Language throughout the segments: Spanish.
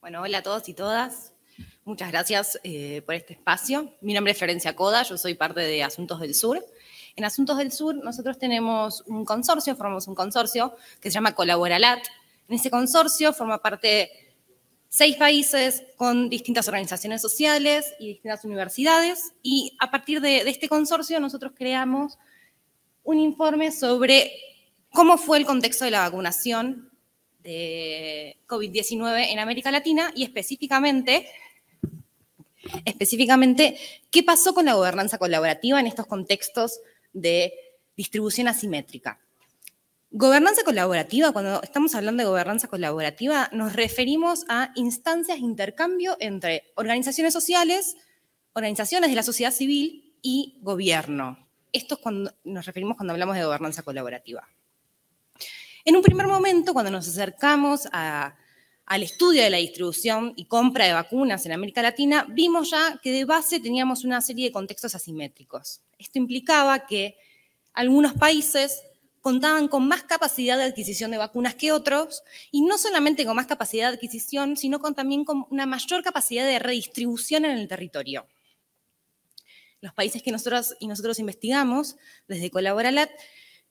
Bueno, hola a todos y todas. Muchas gracias eh, por este espacio. Mi nombre es Florencia Coda, yo soy parte de Asuntos del Sur. En Asuntos del Sur nosotros tenemos un consorcio, formamos un consorcio que se llama Colaboralat. En ese consorcio forma parte seis países con distintas organizaciones sociales y distintas universidades y a partir de, de este consorcio nosotros creamos un informe sobre cómo fue el contexto de la vacunación de COVID-19 en América Latina y específicamente, específicamente, ¿qué pasó con la gobernanza colaborativa en estos contextos de distribución asimétrica? Gobernanza colaborativa, cuando estamos hablando de gobernanza colaborativa, nos referimos a instancias de intercambio entre organizaciones sociales, organizaciones de la sociedad civil y gobierno. Esto es cuando nos referimos cuando hablamos de gobernanza colaborativa. En un primer momento, cuando nos acercamos al estudio de la distribución y compra de vacunas en América Latina, vimos ya que de base teníamos una serie de contextos asimétricos. Esto implicaba que algunos países contaban con más capacidad de adquisición de vacunas que otros, y no solamente con más capacidad de adquisición, sino con, también con una mayor capacidad de redistribución en el territorio. Los países que nosotros y nosotros investigamos desde Colaboralat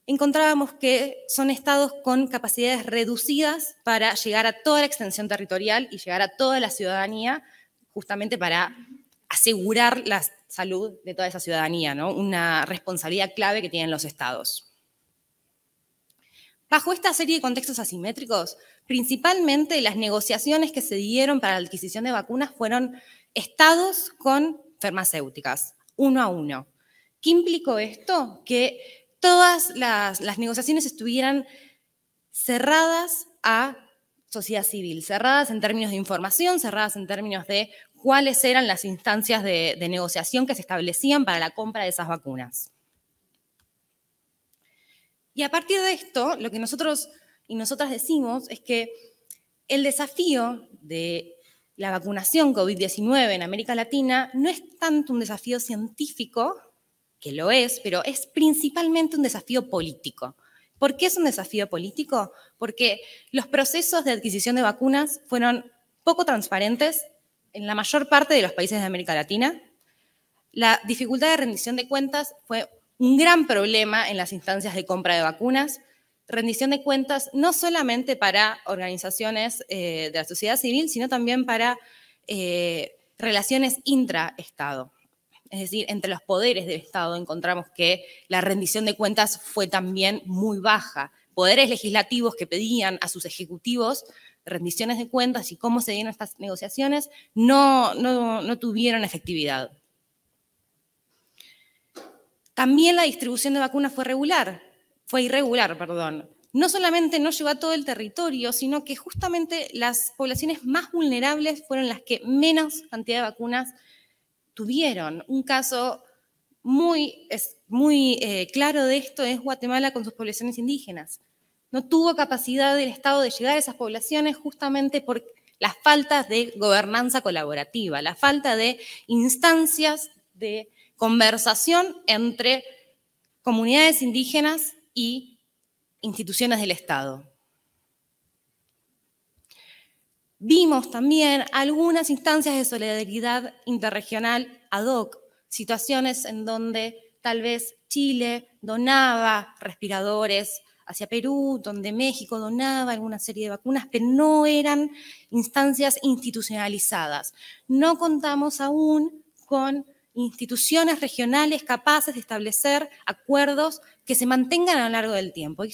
encontrábamos que son estados con capacidades reducidas para llegar a toda la extensión territorial y llegar a toda la ciudadanía, justamente para asegurar la salud de toda esa ciudadanía, ¿no? una responsabilidad clave que tienen los estados. Bajo esta serie de contextos asimétricos, principalmente las negociaciones que se dieron para la adquisición de vacunas fueron estados con farmacéuticas, uno a uno. ¿Qué implicó esto? Que todas las, negociaciones estuvieran cerradas a sociedad civil, cerradas en términos de información, cerradas en términos de cuáles eran las instancias de, de, negociación que se establecían para la compra de esas vacunas. Y a partir de esto, lo que nosotros y nosotras decimos es que el desafío de la vacunación COVID-19 en América Latina no es tanto un desafío científico que lo es, pero es principalmente un desafío político. ¿Por qué es un desafío político? Porque los procesos de adquisición de vacunas fueron poco transparentes en la mayor parte de los países de América Latina. La dificultad de rendición de cuentas fue un gran problema en las instancias de compra de vacunas. Rendición de cuentas no solamente para organizaciones eh, de la sociedad civil, sino también para eh, relaciones intra es decir, entre los poderes del Estado encontramos que la rendición de cuentas fue también muy baja. Poderes legislativos que pedían a sus ejecutivos rendiciones de cuentas y cómo se dieron estas negociaciones no, no, no tuvieron efectividad. También la distribución de vacunas fue regular, fue irregular, perdón. No solamente no llegó a todo el territorio, sino que justamente las poblaciones más vulnerables fueron las que menos cantidad de vacunas tuvieron. Un caso muy, muy eh, claro de esto es Guatemala con sus poblaciones indígenas. No tuvo capacidad del Estado de llegar a esas poblaciones justamente por las faltas de gobernanza colaborativa, la falta de instancias de conversación entre comunidades indígenas y instituciones del Estado. Vimos también algunas instancias de solidaridad interregional ad hoc, situaciones en donde tal vez Chile donaba respiradores hacia Perú, donde México donaba alguna serie de vacunas, pero no eran instancias institucionalizadas. No contamos aún con instituciones regionales capaces de establecer acuerdos que se mantengan a lo largo del tiempo. Y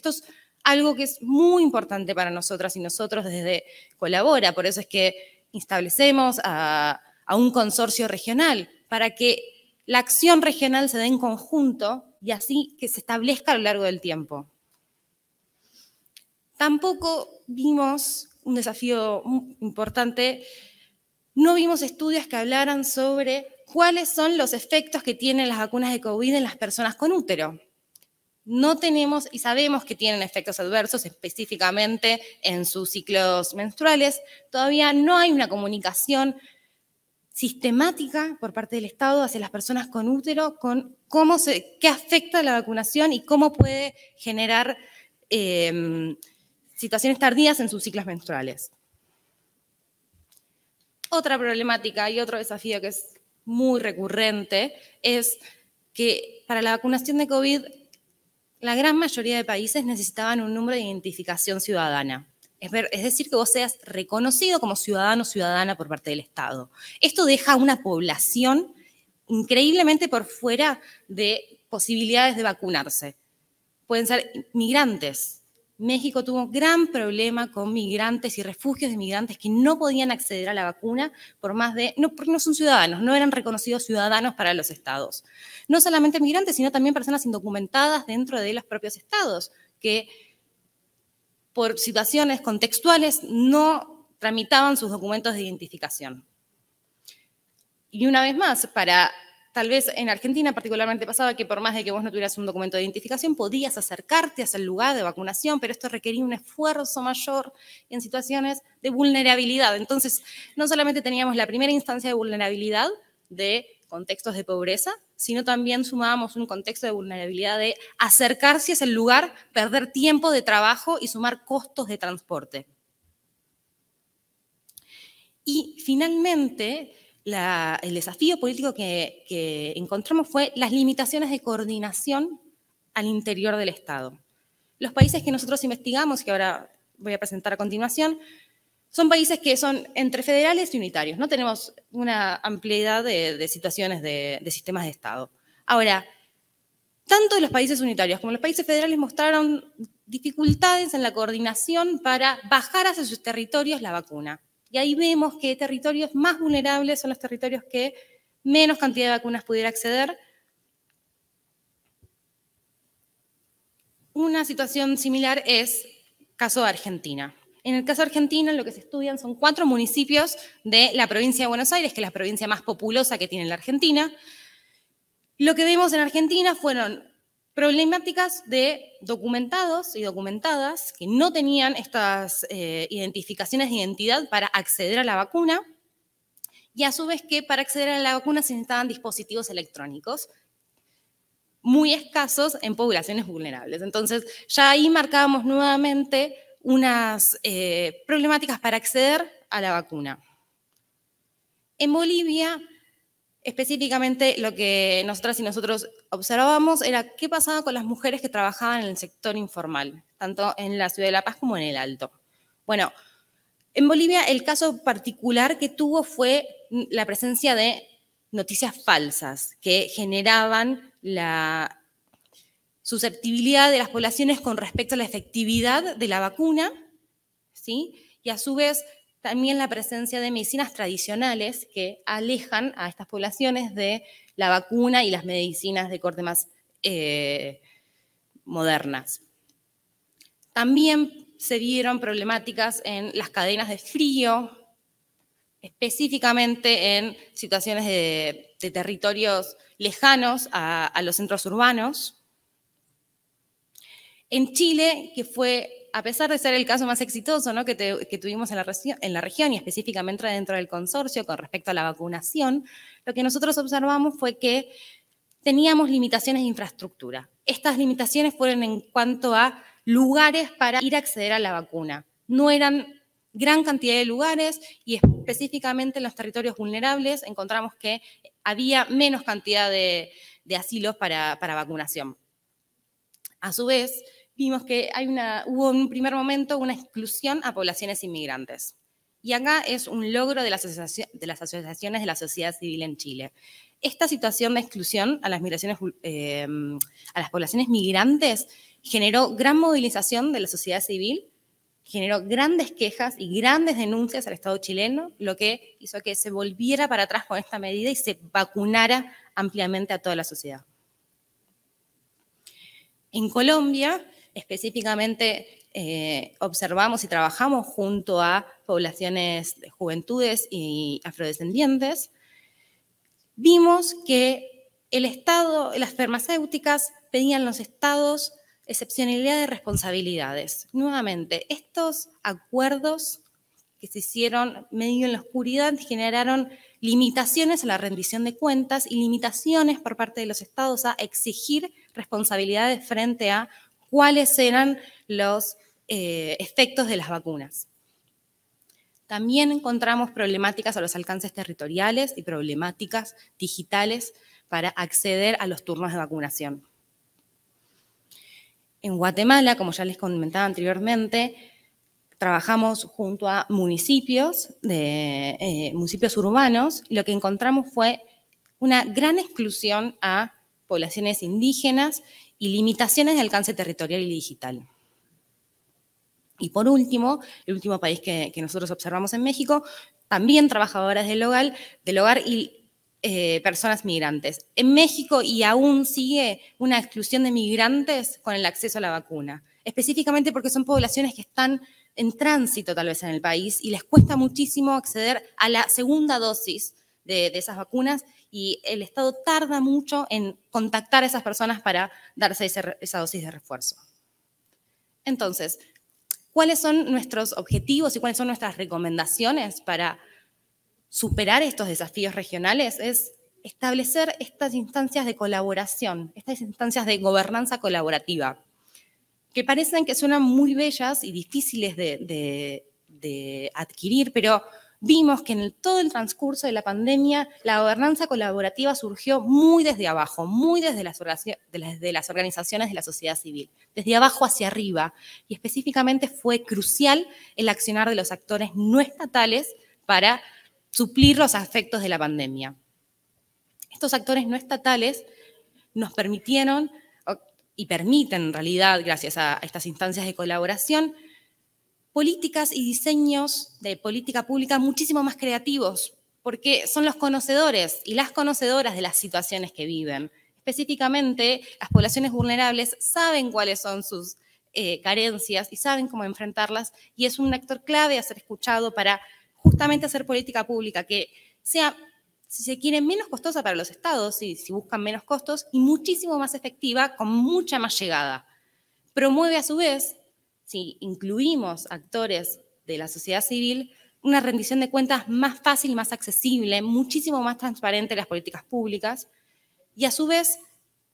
algo que es muy importante para nosotras y nosotros desde Colabora. Por eso es que establecemos a, un consorcio regional para que la acción regional se dé en conjunto y así que se establezca a lo largo del tiempo. Tampoco vimos un desafío importante, no vimos estudios que hablaran sobre cuáles son los efectos que tienen las vacunas de COVID en las personas con útero no tenemos y sabemos que tienen efectos adversos específicamente en sus ciclos menstruales. Todavía no hay una comunicación sistemática por parte del Estado hacia las personas con útero, con cómo qué afecta la vacunación y cómo puede generar em, situaciones tardías en sus ciclos menstruales. Otra problemática y otro desafío que es muy recurrente es que para la vacunación de COVID la gran mayoría de países necesitaban un número de identificación ciudadana. Es decir, que vos seas reconocido como ciudadano o ciudadana por parte del Estado. Esto deja a una población increíblemente por fuera de posibilidades de vacunarse. Pueden ser migrantes, México tuvo gran problema con migrantes y refugios de migrantes que no podían acceder a la vacuna por más de, no, porque no son ciudadanos, no eran reconocidos ciudadanos para los estados. No solamente migrantes, sino también personas indocumentadas dentro de los propios estados, que por situaciones contextuales no tramitaban sus documentos de identificación. Y una vez más, para Tal vez en Argentina particularmente pasaba que por más de que vos no tuvieras un documento de identificación, podías acercarte hacia el lugar de vacunación, pero esto requería un esfuerzo mayor en situaciones de vulnerabilidad. Entonces, no solamente teníamos la primera instancia de vulnerabilidad de contextos de pobreza, sino también sumábamos un contexto de vulnerabilidad de acercarse hacia el lugar, perder tiempo de trabajo y sumar costos de transporte. Y finalmente, el desafío político que, encontramos fue las limitaciones de coordinación al interior del Estado. Los países que nosotros investigamos, que ahora voy a presentar a continuación, son países que son entre federales y unitarios. No tenemos una ampliedad de, situaciones de, sistemas de Estado. Ahora, tanto los países unitarios como los países federales mostraron dificultades en la coordinación para bajar hacia sus territorios la vacuna. Y ahí vemos que territorios más vulnerables son los territorios que menos cantidad de vacunas pudiera acceder. Una situación similar es caso de Argentina. En el caso Argentina lo que se estudian son cuatro municipios de la provincia de Buenos Aires, que es la provincia más populosa que tiene la Argentina. Lo que vemos en Argentina fueron problemáticas de documentados y documentadas que no tenían estas eh, identificaciones de identidad para acceder a la vacuna y a su vez que para acceder a la vacuna se necesitaban dispositivos electrónicos muy escasos en poblaciones vulnerables. Entonces, ya ahí marcábamos nuevamente unas eh, problemáticas para acceder a la vacuna. En Bolivia, Específicamente lo que nosotras y nosotros observábamos era qué pasaba con las mujeres que trabajaban en el sector informal, tanto en la ciudad de La Paz como en el Alto. Bueno, en Bolivia el caso particular que tuvo fue la presencia de noticias falsas que generaban la susceptibilidad de las poblaciones con respecto a la efectividad de la vacuna, ¿sí? Y a su vez también la presencia de medicinas tradicionales que alejan a estas poblaciones de la vacuna y las medicinas de corte más eh, modernas. También se vieron problemáticas en las cadenas de frío, específicamente en situaciones de, territorios lejanos a los centros urbanos. En Chile, que fue a pesar de ser el caso más exitoso ¿no? que, tuvimos en la, en la región y específicamente dentro del consorcio con respecto a la vacunación, lo que nosotros observamos fue que teníamos limitaciones de infraestructura. Estas limitaciones fueron en cuanto a lugares para ir a acceder a la vacuna. No eran gran cantidad de lugares y específicamente en los territorios vulnerables encontramos que había menos cantidad de, asilos para, para vacunación. A su vez, vimos que hay una, hubo en un primer momento una exclusión a poblaciones inmigrantes. Y acá es un logro de las, de las asociaciones de la sociedad civil en Chile. Esta situación de exclusión a las, migraciones, eh, a las poblaciones migrantes generó gran movilización de la sociedad civil, generó grandes quejas y grandes denuncias al Estado chileno, lo que hizo que se volviera para atrás con esta medida y se vacunara ampliamente a toda la sociedad. En Colombia, específicamente eh, observamos y trabajamos junto a poblaciones de juventudes y afrodescendientes, vimos que el Estado, las farmacéuticas pedían a los estados excepcionalidad de responsabilidades. Nuevamente, estos acuerdos que se hicieron medio en la oscuridad generaron limitaciones a la rendición de cuentas y limitaciones por parte de los estados a exigir responsabilidades frente a cuáles eran los eh, efectos de las vacunas. También encontramos problemáticas a los alcances territoriales y problemáticas digitales para acceder a los turnos de vacunación. En Guatemala, como ya les comentaba anteriormente, trabajamos junto a municipios, eh, municipios urbanos, y lo que encontramos fue una gran exclusión a poblaciones indígenas y limitaciones de alcance territorial y digital. Y por último, el último país que, nosotros observamos en México, también trabajadoras del hogar, del hogar y eh, personas migrantes. En México y aún sigue una exclusión de migrantes con el acceso a la vacuna, específicamente porque son poblaciones que están en tránsito tal vez en el país y les cuesta muchísimo acceder a la segunda dosis de, de esas vacunas y el Estado tarda mucho en contactar a esas personas para darse esa dosis de refuerzo. Entonces, ¿cuáles son nuestros objetivos y cuáles son nuestras recomendaciones para superar estos desafíos regionales? Es establecer estas instancias de colaboración, estas instancias de gobernanza colaborativa, que parecen que suenan muy bellas y difíciles de, de adquirir, pero vimos que en todo el transcurso de la pandemia la gobernanza colaborativa surgió muy desde abajo, muy desde las, desde las organizaciones de la sociedad civil, desde abajo hacia arriba, y específicamente fue crucial el accionar de los actores no estatales para suplir los efectos de la pandemia. Estos actores no estatales nos permitieron y permiten en realidad, gracias a estas instancias de colaboración, políticas y diseños de política pública muchísimo más creativos, porque son los conocedores y las conocedoras de las situaciones que viven. Específicamente, las poblaciones vulnerables saben cuáles son sus eh, carencias y saben cómo enfrentarlas, y es un actor clave a ser escuchado para justamente hacer política pública que sea, si se quiere, menos costosa para los estados, y si buscan menos costos, y muchísimo más efectiva, con mucha más llegada. Promueve a su vez si incluimos actores de la sociedad civil, una rendición de cuentas más fácil más accesible, muchísimo más transparente las políticas públicas y a su vez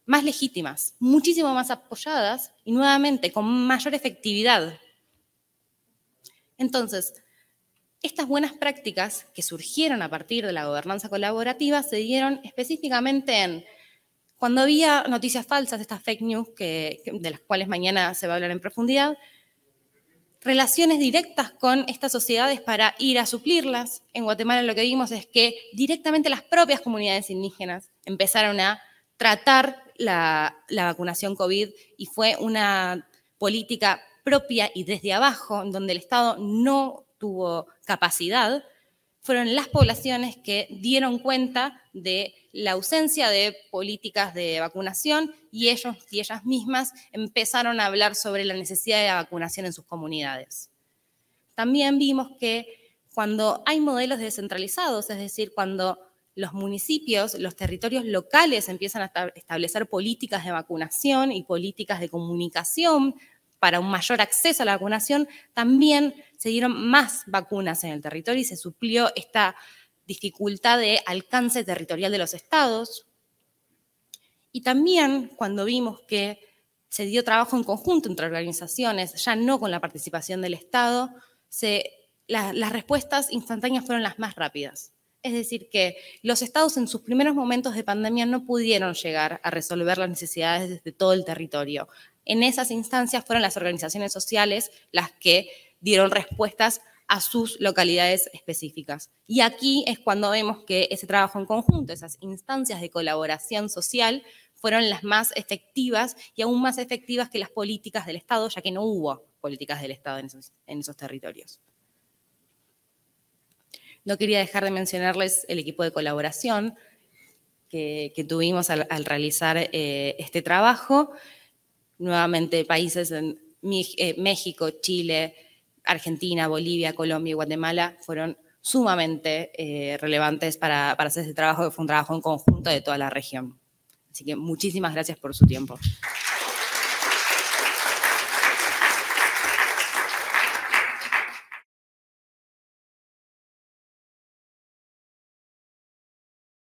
más legítimas, muchísimo más apoyadas y nuevamente con mayor efectividad. Entonces, estas buenas prácticas que surgieron a partir de la gobernanza colaborativa se dieron específicamente en cuando había noticias falsas, estas fake news de las cuales mañana se va a hablar en profundidad, relaciones directas con estas sociedades para ir a suplirlas. En Guatemala lo que vimos es que directamente las propias comunidades indígenas empezaron a tratar la, vacunación COVID y fue una política propia y desde abajo, donde el Estado no tuvo capacidad fueron las poblaciones que dieron cuenta de la ausencia de políticas de vacunación y ellos y ellas mismas empezaron a hablar sobre la necesidad de vacunación en sus comunidades. También vimos que cuando hay modelos descentralizados, es decir, cuando los municipios, los territorios locales empiezan a establecer políticas de vacunación y políticas de comunicación para un mayor acceso a la vacunación, también se dieron más vacunas en el territorio y se suplió esta dificultad de alcance territorial de los estados. Y también cuando vimos que se dio trabajo en conjunto entre organizaciones, ya no con la participación del Estado, las respuestas instantáneas fueron las más rápidas. Es decir, que los estados en sus primeros momentos de pandemia no pudieron llegar a resolver las necesidades desde todo el territorio. En esas instancias fueron las organizaciones sociales las que dieron respuestas a sus localidades específicas. Y aquí es cuando vemos que ese trabajo en conjunto, esas instancias de colaboración social, fueron las más efectivas y aún más efectivas que las políticas del Estado, ya que no hubo políticas del Estado en esos, en esos territorios. No quería dejar de mencionarles el equipo de colaboración que, tuvimos al, realizar eh, este trabajo. Nuevamente, países en eh, México, Chile, Argentina, Bolivia, Colombia y Guatemala fueron sumamente eh, relevantes para, para hacer este trabajo, que fue un trabajo en conjunto de toda la región. Así que muchísimas gracias por su tiempo.